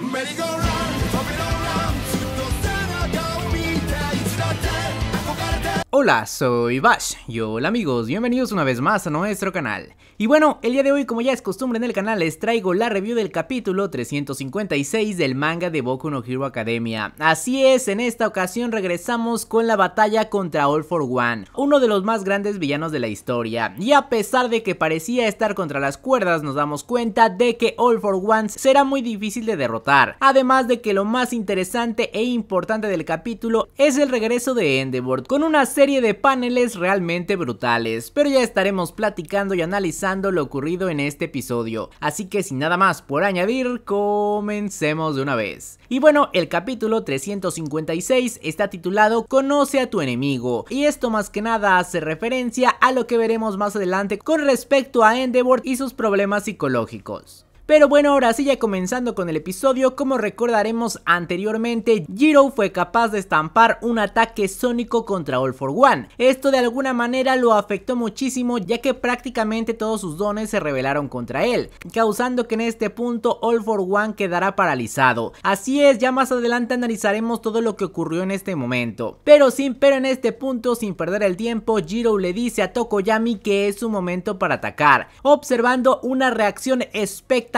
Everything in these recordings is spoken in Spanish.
Merry-go-round. Hola, soy Bash y hola amigos, bienvenidos una vez más a nuestro canal. Y bueno, el día de hoy como ya es costumbre en el canal les traigo la review del capítulo 356 del manga de Boku no Hero Academia. Así es, en esta ocasión regresamos con la batalla contra All for One, uno de los más grandes villanos de la historia. Y a pesar de que parecía estar contra las cuerdas nos damos cuenta de que All for One será muy difícil de derrotar. Además de que lo más interesante e importante del capítulo es el regreso de Endeavor con una serie serie de paneles realmente brutales, pero ya estaremos platicando y analizando lo ocurrido en este episodio, así que sin nada más por añadir, comencemos de una vez. Y bueno, el capítulo 356 está titulado Conoce a tu enemigo, y esto más que nada hace referencia a lo que veremos más adelante con respecto a Endeavor y sus problemas psicológicos. Pero bueno, ahora sí ya comenzando con el episodio, como recordaremos anteriormente, Jiro fue capaz de estampar un ataque sónico contra All For One. Esto de alguna manera lo afectó muchísimo ya que prácticamente todos sus dones se rebelaron contra él, causando que en este punto All For One quedara paralizado. Así es, ya más adelante analizaremos todo lo que ocurrió en este momento. Pero sin pero en este punto, sin perder el tiempo, Jiro le dice a Tokoyami que es su momento para atacar, observando una reacción espectacular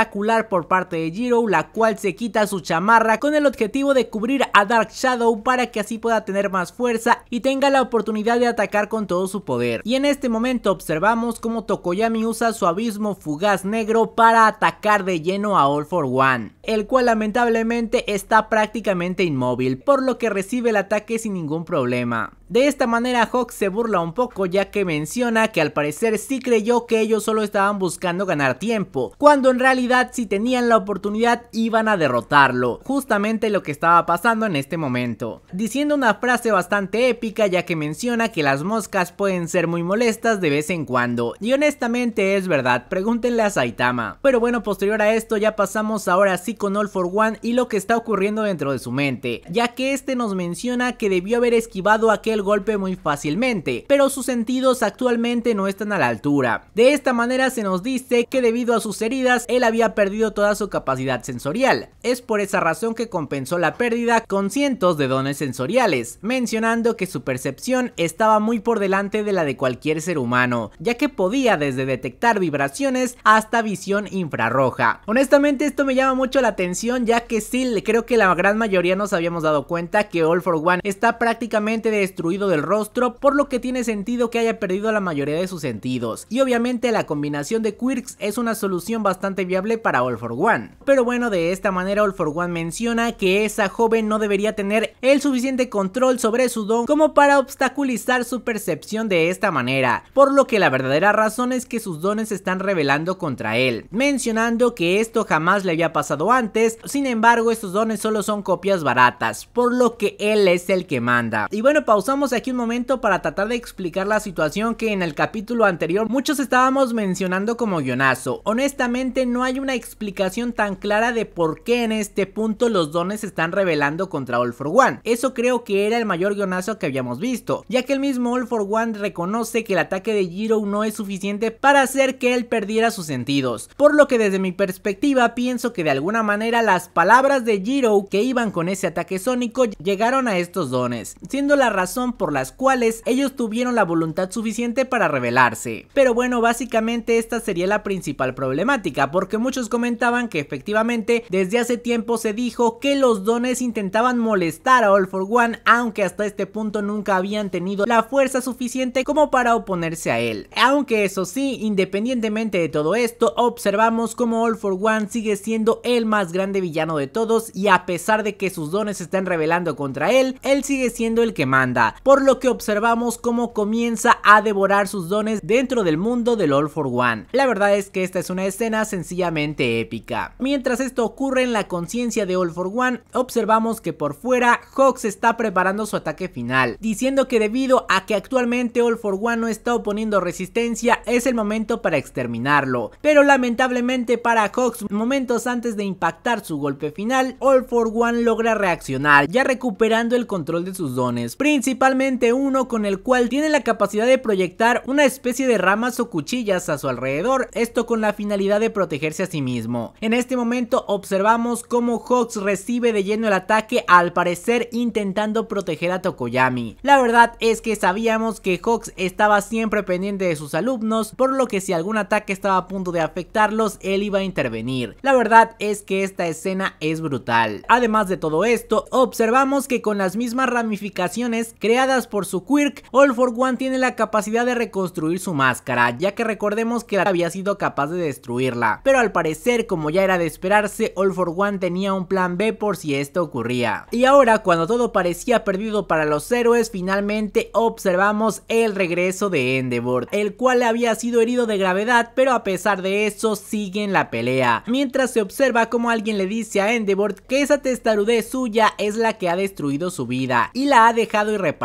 por parte de Jiro, la cual se quita su chamarra con el objetivo de cubrir a Dark Shadow para que así pueda tener más fuerza y tenga la oportunidad de atacar con todo su poder. Y en este momento observamos cómo Tokoyami usa su abismo fugaz negro para atacar de lleno a All for One, el cual lamentablemente está prácticamente inmóvil, por lo que recibe el ataque sin ningún problema. De esta manera Hawk se burla un poco ya que menciona que al parecer sí creyó que ellos solo estaban buscando ganar tiempo, cuando en realidad si tenían la oportunidad iban a derrotarlo, justamente lo que estaba pasando en este momento. Diciendo una frase bastante épica ya que menciona que las moscas pueden ser muy molestas de vez en cuando, y honestamente es verdad, pregúntenle a Saitama. Pero bueno, posterior a esto ya pasamos ahora sí con All for One y lo que está ocurriendo dentro de su mente, ya que este nos menciona que debió haber esquivado aquel golpe muy fácilmente, pero sus sentidos actualmente no están a la altura. De esta manera se nos dice que debido a sus heridas él había perdido toda su capacidad sensorial. Es por esa razón que compensó la pérdida con cientos de dones sensoriales, mencionando que su percepción estaba muy por delante de la de cualquier ser humano, ya que podía desde detectar vibraciones hasta visión infrarroja. Honestamente esto me llama mucho la atención ya que sí, creo que la gran mayoría nos habíamos dado cuenta que All for One está prácticamente destruido del rostro, por lo que tiene sentido que haya perdido la mayoría de sus sentidos. Y obviamente la combinación de quirks es una solución bastante viable para All for One. Pero bueno, de esta manera All for One menciona que esa joven no debería tener el suficiente control sobre su don como para obstaculizar su percepción de esta manera, por lo que la verdadera razón es que sus dones se están revelando contra él, mencionando que esto jamás le había pasado antes, sin embargo estos dones solo son copias baratas, por lo que él es el que manda. Y bueno, pausamos aquí un momento para tratar de explicar la situación que en el capítulo anterior muchos estábamos mencionando como guionazo. Honestamente no hay una explicación tan clara de por qué en este punto los dones se están revelando contra All for One. Eso creo que era el mayor guionazo que habíamos visto, ya que el mismo All for One reconoce que el ataque de Jiro no es suficiente para hacer que él perdiera sus sentidos. Por lo que desde mi perspectiva pienso que de alguna manera las palabras de Jiro que iban con ese ataque sónico llegaron a estos dones, siendo la razón por las cuales ellos tuvieron la voluntad suficiente para rebelarse. Pero bueno, básicamente esta sería la principal problemática, porque muchos comentaban que efectivamente desde hace tiempo se dijo que los dones intentaban molestar a All for One, aunque hasta este punto nunca habían tenido la fuerza suficiente como para oponerse a él. Aunque eso sí, independientemente de todo esto, observamos como All for One sigue siendo el más grande villano de todos y a pesar de que sus dones se están rebelando contra él, él sigue siendo el que manda por lo que observamos cómo comienza a devorar sus dones dentro del mundo del All for One. La verdad es que esta es una escena sencillamente épica. Mientras esto ocurre en la conciencia de All for One, observamos que por fuera Hawks está preparando su ataque final, diciendo que debido a que actualmente All for One no está oponiendo resistencia, es el momento para exterminarlo. Pero lamentablemente para Hawks, momentos antes de impactar su golpe final, All for One logra reaccionar, ya recuperando el control de sus dones, principalmente uno con el cual tiene la capacidad de proyectar una especie de ramas o cuchillas a su alrededor, esto con la finalidad de protegerse a sí mismo. En este momento observamos cómo Hawks recibe de lleno el ataque al parecer intentando proteger a Tokoyami. La verdad es que sabíamos que Hawks estaba siempre pendiente de sus alumnos, por lo que si algún ataque estaba a punto de afectarlos, él iba a intervenir. La verdad es que esta escena es brutal. Además de todo esto, observamos que con las mismas ramificaciones que creadas por su quirk, All for One tiene la capacidad de reconstruir su máscara, ya que recordemos que había sido capaz de destruirla, pero al parecer como ya era de esperarse, All for One tenía un plan B por si esto ocurría. Y ahora cuando todo parecía perdido para los héroes, finalmente observamos el regreso de Endeavor, el cual había sido herido de gravedad, pero a pesar de eso sigue en la pelea, mientras se observa como alguien le dice a Endeavor que esa testarudez suya es la que ha destruido su vida y la ha dejado irreparable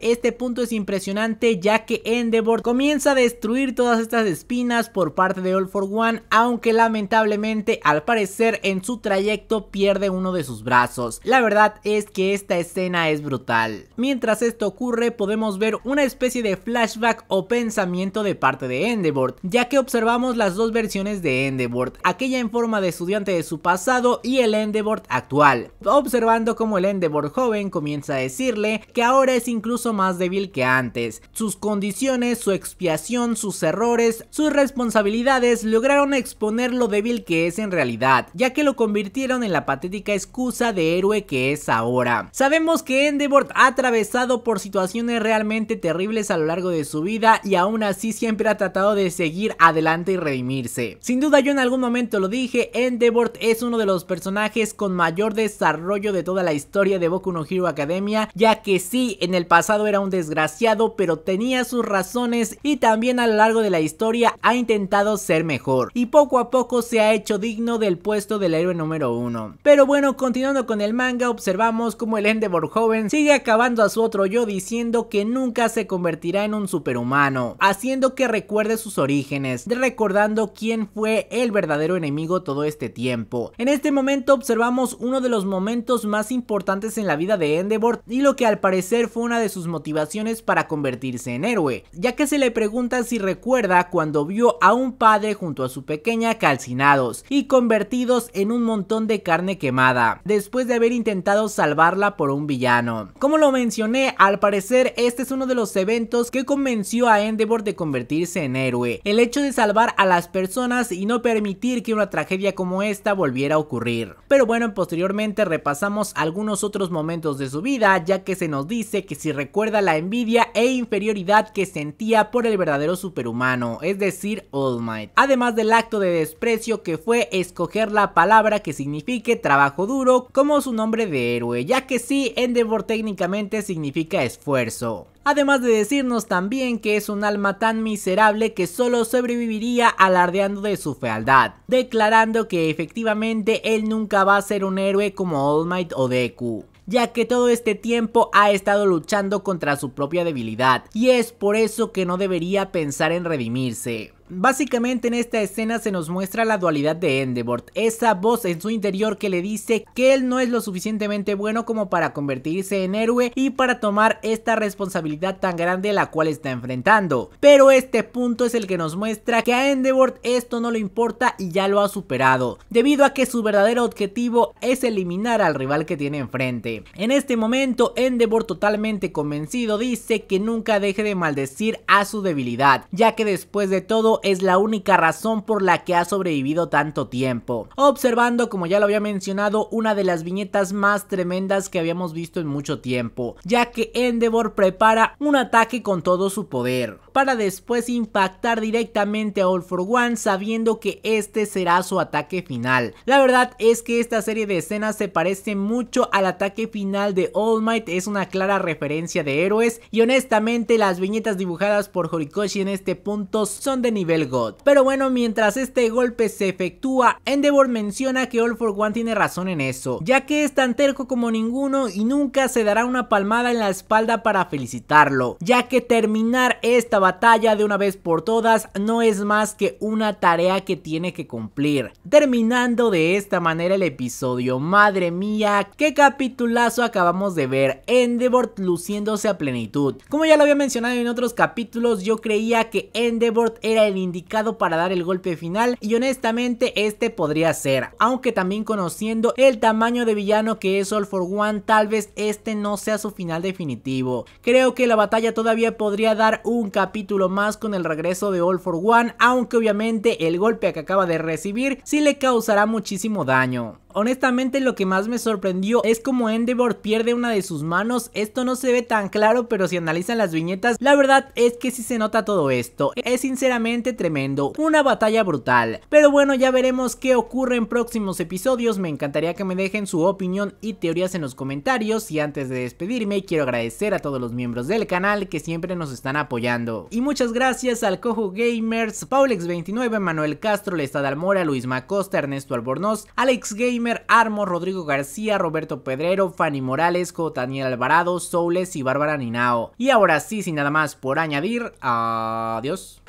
este punto es impresionante ya que Endeavor comienza a destruir todas estas espinas por parte de All for One, aunque lamentablemente al parecer en su trayecto pierde uno de sus brazos. La verdad es que esta escena es brutal. Mientras esto ocurre podemos ver una especie de flashback o pensamiento de parte de Endeavor, ya que observamos las dos versiones de Endeavor, aquella en forma de estudiante de su pasado y el Endeavor actual, observando como el Endeavor joven comienza a decirle que ahora es incluso más débil que antes. Sus condiciones, su expiación, sus errores, sus responsabilidades lograron exponer lo débil que es en realidad, ya que lo convirtieron en la patética excusa de héroe que es ahora. Sabemos que Endeavor ha atravesado por situaciones realmente terribles a lo largo de su vida y aún así siempre ha tratado de seguir adelante y redimirse. Sin duda yo en algún momento lo dije, Endeavor es uno de los personajes con mayor desarrollo de toda la historia de Boku no Hero Academia, ya que sí, en el pasado era un desgraciado, pero tenía sus razones y también a lo largo de la historia ha intentado ser mejor. Y poco a poco se ha hecho digno del puesto del héroe número uno. Pero bueno, continuando con el manga, observamos como el Endeavor joven sigue acabando a su otro yo diciendo que nunca se convertirá en un superhumano, haciendo que recuerde sus orígenes, recordando quién fue el verdadero enemigo todo este tiempo. En este momento observamos uno de los momentos más importantes en la vida de Endeavor y lo que al parecer fue una de sus motivaciones para convertirse en héroe, ya que se le pregunta si recuerda cuando vio a un padre junto a su pequeña calcinados y convertidos en un montón de carne quemada, después de haber intentado salvarla por un villano. Como lo mencioné, al parecer este es uno de los eventos que convenció a Endeavor de convertirse en héroe, el hecho de salvar a las personas y no permitir que una tragedia como esta volviera a ocurrir. Pero bueno, posteriormente repasamos algunos otros momentos de su vida, ya que se nos dice que si recuerda la envidia e inferioridad que sentía por el verdadero superhumano, es decir, All Might. Además del acto de desprecio que fue escoger la palabra que signifique trabajo duro como su nombre de héroe, ya que sí, Endeavor técnicamente significa esfuerzo. Además de decirnos también que es un alma tan miserable que solo sobreviviría alardeando de su fealdad, declarando que efectivamente él nunca va a ser un héroe como All Might o Deku ya que todo este tiempo ha estado luchando contra su propia debilidad y es por eso que no debería pensar en redimirse. Básicamente en esta escena se nos muestra la dualidad de Endeavor, esa voz en su interior que le dice que él no es lo suficientemente bueno como para convertirse en héroe y para tomar esta responsabilidad tan grande la cual está enfrentando. Pero este punto es el que nos muestra que a Endeavor esto no le importa y ya lo ha superado, debido a que su verdadero objetivo es eliminar al rival que tiene enfrente. En este momento Endeavor totalmente convencido dice que nunca deje de maldecir a su debilidad, ya que después de todo es la única razón por la que ha sobrevivido tanto tiempo. Observando, como ya lo había mencionado, una de las viñetas más tremendas que habíamos visto en mucho tiempo, ya que Endeavor prepara un ataque con todo su poder, para después impactar directamente a All for One sabiendo que este será su ataque final. La verdad es que esta serie de escenas se parece mucho al ataque final de All Might, es una clara referencia de héroes y honestamente las viñetas dibujadas por Horikoshi en este punto son de nivel God. Pero bueno, mientras este golpe se efectúa, Endeavor menciona que All for One tiene razón en eso, ya que es tan terco como ninguno y nunca se dará una palmada en la espalda para felicitarlo, ya que terminar esta batalla de una vez por todas no es más que una tarea que tiene que cumplir. Terminando de esta manera el episodio, madre mía, qué capitulazo acabamos de ver, Endeavor luciéndose a plenitud. Como ya lo había mencionado en otros capítulos, yo creía que Endeavor era el indicado para dar el golpe final y honestamente este podría ser, aunque también conociendo el tamaño de villano que es All for One, tal vez este no sea su final definitivo. Creo que la batalla todavía podría dar un capítulo más con el regreso de All for One, aunque obviamente el golpe que acaba de recibir sí le causará muchísimo daño. Honestamente lo que más me sorprendió es como Endeavor pierde una de sus manos. Esto no se ve tan claro, pero si analizan las viñetas, la verdad es que sí se nota todo esto. Es sinceramente tremendo, una batalla brutal. Pero bueno, ya veremos qué ocurre en próximos episodios. Me encantaría que me dejen su opinión y teorías en los comentarios. Y antes de despedirme, quiero agradecer a todos los miembros del canal que siempre nos están apoyando. Y muchas gracias al Cojo Gamers, Paulex29, Manuel Castro, Lestad Almora, Luis Macosta, Ernesto Albornoz, Alex Gamer. Armo, Rodrigo García, Roberto Pedrero, Fanny Morales, J. Daniel Alvarado, Soules y Bárbara Ninao. Y ahora sí, sin nada más por añadir, adiós.